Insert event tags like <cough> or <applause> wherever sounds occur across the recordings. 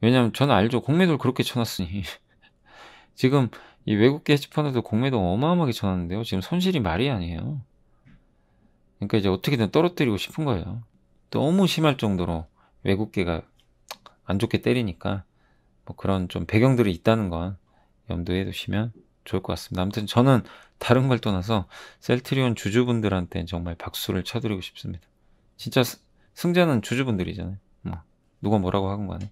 왜냐면 저는 알죠. 공매도를 그렇게 쳐놨으니. <laughs> 지금 이 외국계 헤지펀드도 공매도 어마어마하게 쳐놨는데요. 지금 손실이 말이 아니에요. 그러니까 이제 어떻게든 떨어뜨리고 싶은 거예요. 너무 심할 정도로 외국계가 안 좋게 때리니까 뭐 그런 좀 배경들이 있다는 건 염두에 두시면 좋을 것 같습니다. 아무튼 저는 다른 걸 떠나서 셀트리온 주주분들한테 정말 박수를 쳐드리고 싶습니다. 진짜 승자는 주주분들이잖아요. 뭐 누가 뭐라고 하건 간에.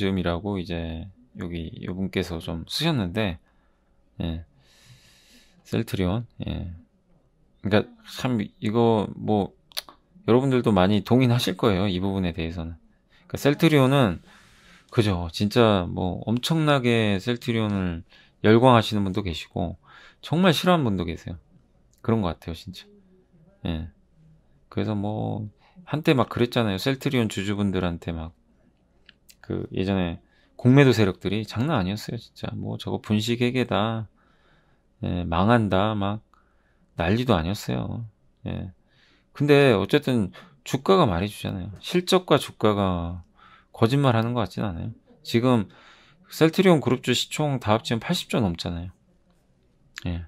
지음이라고 이제 여기 이분께서 좀 쓰셨는데 예. 셀트리온 예. 그러니까 참 이거 뭐 여러분들도 많이 동의하실 거예요 이 부분에 대해서는 그러니까 셀트리온은 그죠 진짜 뭐 엄청나게 셀트리온을 열광하시는 분도 계시고 정말 싫어하는 분도 계세요 그런 것 같아요 진짜 예 그래서 뭐 한때 막 그랬잖아요 셀트리온 주주분들한테 막그 예전에 공매도 세력들이 장난 아니었어요 진짜 뭐 저거 분식회계다 예, 망한다 막 난리도 아니었어요 예. 근데 어쨌든 주가가 말해주잖아요 실적과 주가가 거짓말하는 것 같진 않아요 지금 셀트리온 그룹주 시총 다합 치면 80조 넘잖아요 예.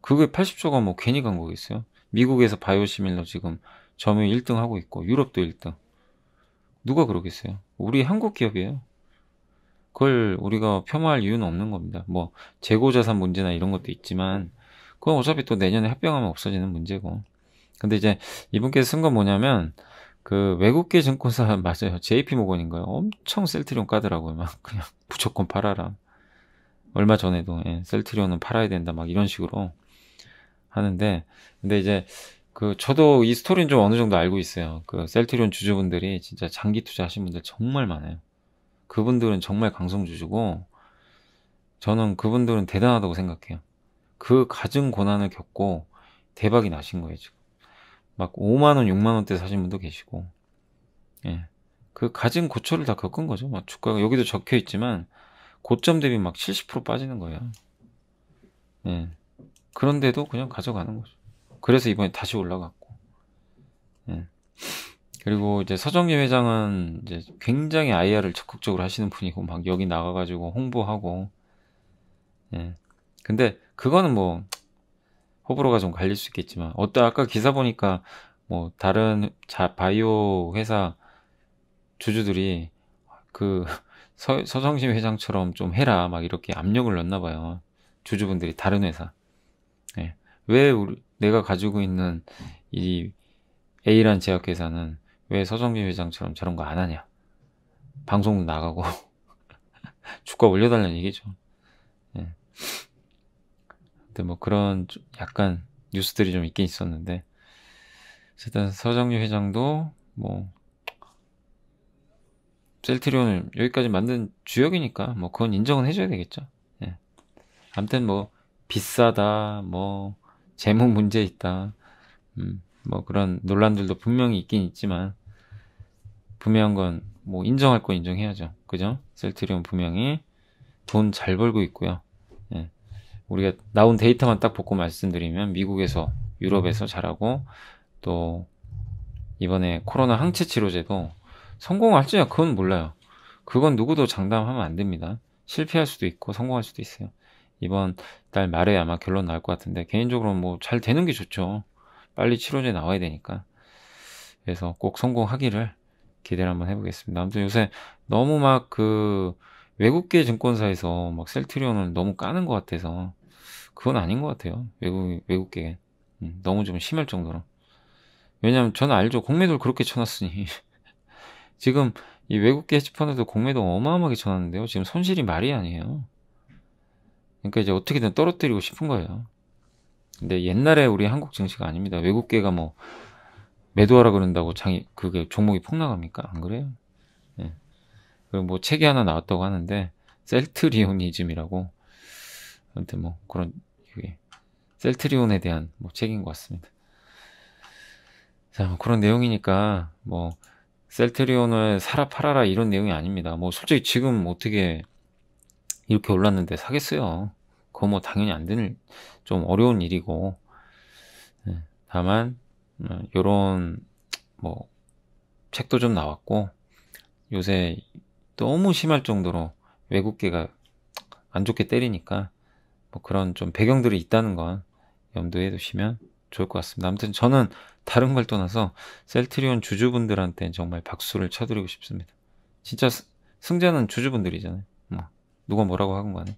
그게 80조가 뭐 괜히 간 거겠어요 미국에서 바이오시밀러 지금 점유 1등 하고 있고 유럽도 1등 누가 그러겠어요? 우리 한국 기업이에요. 그걸 우리가 폄하할 이유는 없는 겁니다. 뭐 재고자산 문제나 이런 것도 있지만 그건 어차피 또 내년에 합병하면 없어지는 문제고. 근데 이제 이분께서 쓴 건 뭐냐면 그 외국계 증권사 <laughs> 맞아요. JP 모건인가요? 엄청 셀트리온 까더라고요. 막 그냥 <laughs> 무조건 팔아라. 얼마 전에도 예, 셀트리온은 팔아야 된다 막 이런 식으로 하는데 근데 이제 그 저도 이 스토리는 좀 어느 정도 알고 있어요. 그 셀트리온 주주분들이 진짜 장기 투자하신 분들 정말 많아요. 그분들은 정말 강성 주주고 저는 그분들은 대단하다고 생각해요. 그 가진 고난을 겪고 대박이 나신 거예요 지금. 막 5만 원, 6만 원대 사신 분도 계시고, 예, 그 가진 고초를 다 겪은 거죠. 막 뭐 주가가 여기도 적혀 있지만 고점 대비 막 70% 빠지는 거예요. 예, 그런데도 그냥 가져가는 거죠. 그래서 이번에 다시 올라갔고. 예. 그리고 이제 서정기 회장은 이제 굉장히 IR을 적극적으로 하시는 분이고 막 여기 나가가지고 홍보하고. 예. 근데 그거는 뭐 호불호가 좀 갈릴 수 있겠지만 어떤 아까 기사 보니까 뭐 다른 자 바이오 회사 주주들이 그 서, 서정심 회장처럼 좀 해라 막 이렇게 압력을 넣나 봐요 주주분들이 다른 회사 예. 왜 우리 내가 가지고 있는 이 A란 제약회사는 왜 서정민 회장처럼 저런 거 안 하냐. 방송 나가고 <laughs> 주가 올려달라는 얘기죠. 예. 근데 뭐 그런 약간 뉴스들이 좀 있긴 있었는데 일단 서정유 회장도 뭐 셀트리온을 여기까지 만든 주역이니까 뭐 그건 인정은 해줘야 되겠죠. 예. 아무튼 뭐 비싸다 뭐 재무 문제 있다. 음, 뭐 그런 논란들도 분명히 있긴 있지만 분명한 건뭐 인정할 거 인정해야죠. 그죠? 셀트리온 분명히 돈 잘 벌고 있고요. 예. 우리가 나온 데이터만 딱 보고 말씀드리면 미국에서 유럽에서 잘하고 또 이번에 코로나 항체 치료제도 성공할지야 그건 몰라요. 그건 누구도 장담하면 안 됩니다. 실패할 수도 있고 성공할 수도 있어요. 이번 달 말에 아마 결론 나올 것 같은데 개인적으로 뭐 잘 되는 게 좋죠. 빨리 치료제 나와야 되니까. 그래서 꼭 성공하기를 기대를 한번 해보겠습니다. 아무튼 요새 너무 막 그 외국계 증권사에서 막 셀트리온을 너무 까는 것 같아서 그건 아닌 것 같아요. 외국 외국계 음, 너무 좀 심할 정도로. 왜냐면 저는 알죠. 공매도를 그렇게 쳐놨으니 <laughs> 지금 이 외국계 헤지펀드도 공매도 어마어마하게 쳐놨는데요. 지금 손실이 말이 아니에요. 그러니까 이제 어떻게든 떨어뜨리고 싶은 거예요. 근데 옛날에 우리 한국 증시가 아닙니다. 외국계가 뭐 매도하라 그런다고 장이 그게 종목이 폭락합니까? 안 그래요? 예. 그리고 뭐 책이 하나 나왔다고 하는데 셀트리온이즘이라고 아무튼 뭐 그런 이게 셀트리온에 대한 뭐 책인 것 같습니다. 자, 뭐 그런 내용이니까 뭐 셀트리온을 사라 팔아라 이런 내용이 아닙니다. 뭐 솔직히 지금 어떻게 이렇게 올랐는데 사겠어요. 그거 뭐 당연히 안 되는 좀 어려운 일이고 예, 다만 어, 요런 뭐 책도 좀 나왔고 요새 너무 심할 정도로 외국계가 안 좋게 때리니까 뭐 그런 좀 배경들이 있다는 건 염두에 두시면 좋을 것 같습니다. 아무튼 저는 다른 걸 떠나서 셀트리온 주주분들한테 정말 박수를 쳐드리고 싶습니다. 진짜 승자는 주주분들이잖아요. 누가 뭐라고 하건 간에